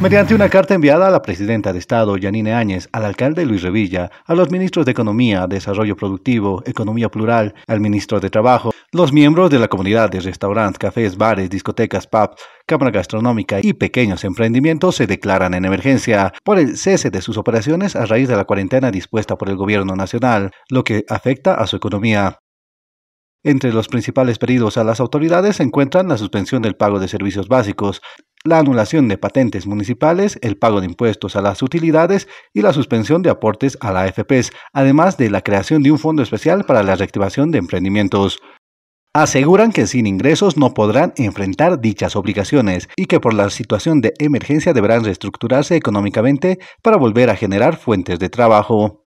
Mediante una carta enviada a la presidenta de Estado, Yanine Áñez, al alcalde Luis Revilla, a los ministros de Economía, Desarrollo Productivo, Economía Plural, al ministro de Trabajo, los miembros de la comunidad de restaurantes, cafés, bares, discotecas, pubs, cámara gastronómica y pequeños emprendimientos se declaran en emergencia por el cese de sus operaciones a raíz de la cuarentena dispuesta por el gobierno nacional, lo que afecta a su economía. Entre los principales pedidos a las autoridades se encuentran la suspensión del pago de servicios básicos, la anulación de patentes municipales, el pago de impuestos a las utilidades y la suspensión de aportes a la AFPs, además de la creación de un fondo especial para la reactivación de emprendimientos. Aseguran que sin ingresos no podrán enfrentar dichas obligaciones y que por la situación de emergencia deberán reestructurarse económicamente para volver a generar fuentes de trabajo.